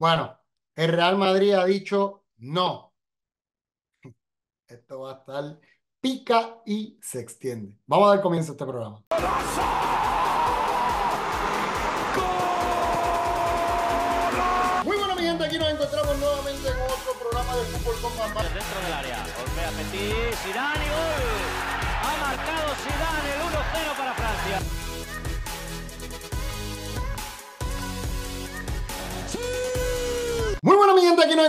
Bueno, el Real Madrid ha dicho no. Esto va a estar pica y se extiende. Vamos a dar comienzo a este programa. Muy bueno, mi gente, aquí nos encontramos nuevamente en otro programa de fútbol con Dentro del área, golpea Petit, Zidane y gol. Ha marcado Zidane el 1-0 para Francia.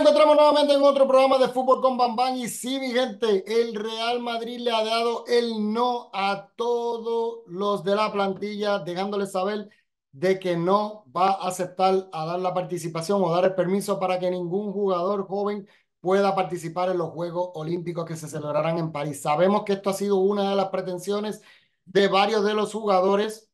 nos encontramos nuevamente en otro programa de Fútbol con Bambán. Y sí, mi gente, el Real Madrid le ha dado el no a todos los de la plantilla, dejándoles saber de que no va a aceptar a dar la participación o dar el permiso para que ningún jugador joven pueda participar en los Juegos Olímpicos que se celebrarán en París. Sabemos que esto ha sido una de las pretensiones de varios de los jugadores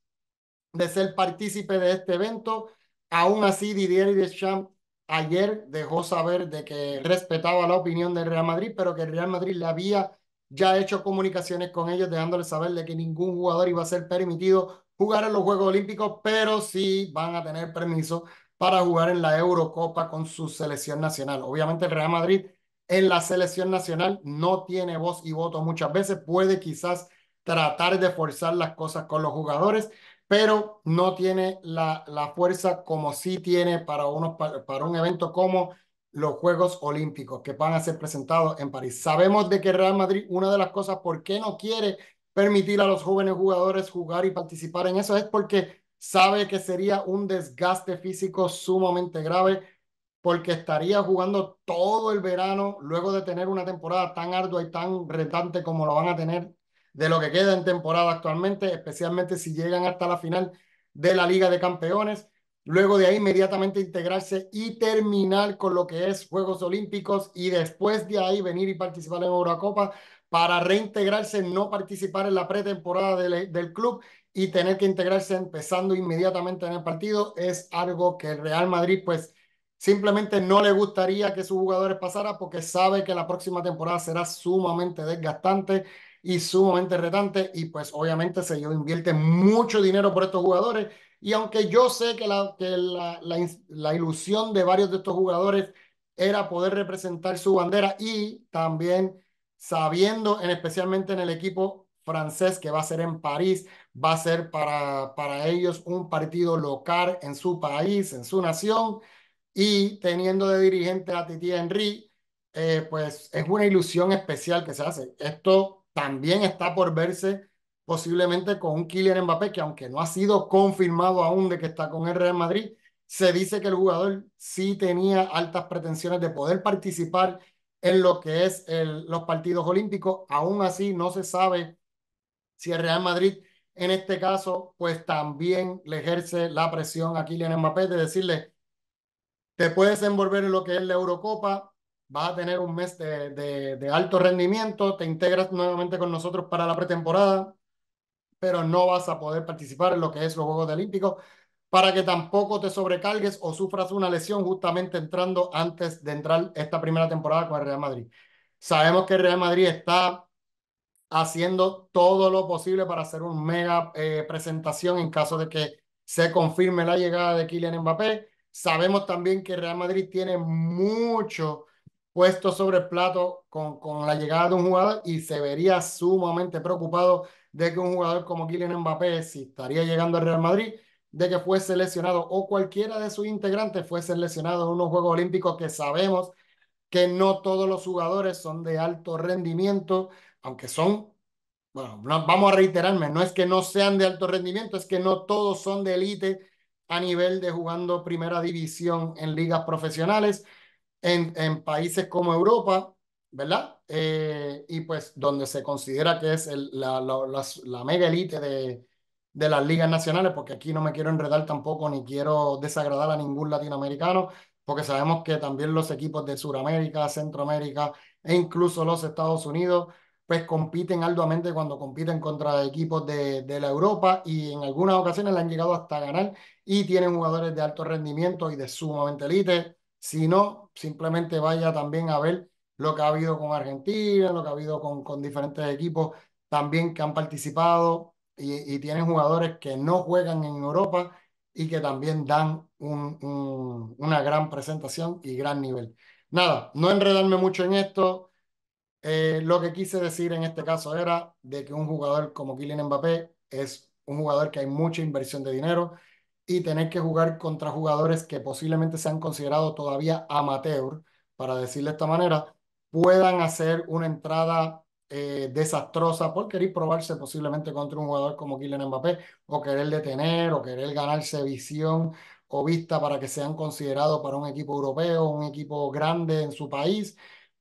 de ser partícipe de este evento. Aún así, Didier Deschamps ayer dejó saber de que respetaba la opinión del Real Madrid, pero que el Real Madrid le había ya hecho comunicaciones con ellos, dejándoles saber de que ningún jugador iba a ser permitido jugar en los Juegos Olímpicos, pero sí van a tener permiso para jugar en la Eurocopa con su selección nacional. Obviamente el Real Madrid en la selección nacional no tiene voz y voto muchas veces, puede quizás tratar de forzar las cosas con los jugadores, pero no tiene la, fuerza como sí tiene para, unos, un evento como los Juegos Olímpicos que van a ser presentados en París. Sabemos de que Real Madrid, una de las cosas por qué no quiere permitir a los jóvenes jugadores jugar y participar en eso es porque sabe que sería un desgaste físico sumamente grave porque estaría jugando todo el verano luego de tener una temporada tan ardua y tan retante como lo van a tener de lo que queda en temporada actualmente, especialmente si llegan hasta la final de la Liga de Campeones. Luego de ahí inmediatamente integrarse y terminar con lo que es Juegos Olímpicos y después de ahí venir y participar en Eurocopa para reintegrarse, no participar en la pretemporada del, club y tener que integrarse empezando inmediatamente en el partido es algo que el Real Madrid pues simplemente no le gustaría que sus jugadores pasara porque sabe que la próxima temporada será sumamente desgastante y sumamente retante y pues obviamente se invierte mucho dinero por estos jugadores y aunque yo sé que, la, que la, la, ilusión de varios de estos jugadores era poder representar su bandera y también sabiendo en, especialmente en el equipo francés que va a ser en París, va a ser para, para ellos un partido local en su país, en su nación, y teniendo de dirigente a Titi Henry, eh, pues es una ilusión especial que se hace. Esto también está por verse posiblemente con un Kylian Mbappé, que aunque no ha sido confirmado aún de que está con el Real Madrid, se dice que el jugador sí tenía altas pretensiones de poder participar en lo que es los partidos olímpicos. Aún así, no se sabe si el Real Madrid en este caso, pues también le ejerce la presión a Kylian Mbappé de decirle, te puedes envolver en lo que es la Eurocopa, vas a tener un mes de, alto rendimiento, te integras nuevamente con nosotros para la pretemporada, pero no vas a poder participar en lo que es los Juegos Olímpicos para que tampoco te sobrecargues o sufras una lesión justamente entrando antes de entrar esta primera temporada con el Real Madrid. Sabemos que el Real Madrid está haciendo todo lo posible para hacer un mega eh, presentación en caso de que se confirme la llegada de Kylian Mbappé. Sabemos también que el Real Madrid tiene mucho puesto sobre el plato con, la llegada de un jugador y se vería sumamente preocupado de que un jugador como Kylian Mbappé, si estaría llegando al Real Madrid, de que fuese lesionado o cualquiera de sus integrantes fuese lesionado en unos Juegos Olímpicos que sabemos que no todos los jugadores son de alto rendimiento, aunque son, bueno, vamos a reiterarme, no es que no sean de alto rendimiento, es que no todos son de élite a nivel de jugando primera división en ligas profesionales en, en países como Europa, ¿verdad? Eh, y pues donde se considera que es la, la, mega élite de, de las ligas nacionales, porque aquí no me quiero enredar tampoco, ni quiero desagradar a ningún latinoamericano, porque sabemos que también los equipos de Sudamérica, Centroamérica e incluso los Estados Unidos, pues compiten arduamente cuando compiten contra equipos de, de la Europa y en algunas ocasiones le han llegado hasta ganar y tienen jugadores de alto rendimiento y de sumamente élite. Si no, simplemente vaya también a ver lo que ha habido con Argentina, lo que ha habido con, diferentes equipos también que han participado y, tienen jugadores que no juegan en Europa y que también dan una gran presentación y gran nivel. Nada, no enredarme mucho en esto. Eh, lo que quise decir en este caso era de que un jugador como Kylian Mbappé es un jugador que hay mucha inversión de dinero, y tener que jugar contra jugadores que posiblemente sean han considerado todavía amateur, para decirlo de esta manera, puedan hacer una entrada eh, desastrosa por querer probarse posiblemente contra un jugador como Kylian Mbappé, o querer detener, o querer ganarse visión o vista para que sean considerados para un equipo europeo, un equipo grande en su país.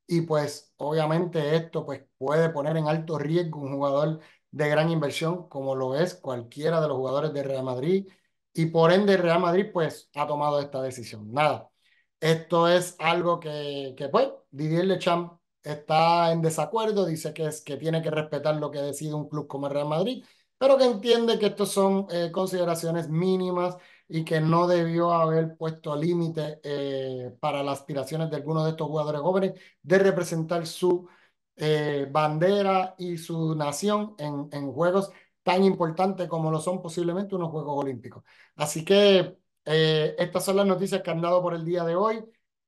Y pues obviamente esto pues, puede poner en alto riesgo un jugador de gran inversión como lo es cualquiera de los jugadores de Real Madrid, y por ende Real Madrid pues ha tomado esta decisión. Nada, esto es algo que, que pues Didier Lecham está en desacuerdo, dice que, es, que tiene que respetar lo que decide un club como Real Madrid, pero que entiende que estas son eh, consideraciones mínimas y que no debió haber puesto límite eh, para las aspiraciones de algunos de estos jugadores jóvenes de representar su eh, bandera y su nación en, en juegos tan importante como lo son posiblemente unos Juegos Olímpicos. Así que eh, estas son las noticias que han dado por el día de hoy.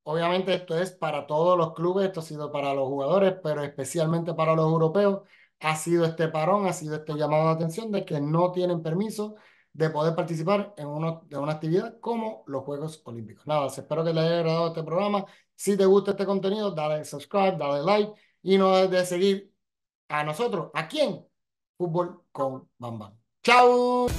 Obviamente esto es para todos los clubes, esto ha sido para los jugadores, pero especialmente para los europeos. Ha sido este parón, ha sido este llamado de atención de que no tienen permiso de poder participar en uno, de una actividad como los Juegos Olímpicos. Nada, espero que les haya agradado este programa. Si te gusta este contenido, dale subscribe, dale like y no dejes de seguir a nosotros. ¿A quién? Fútbol con Bambam. ¡Chao!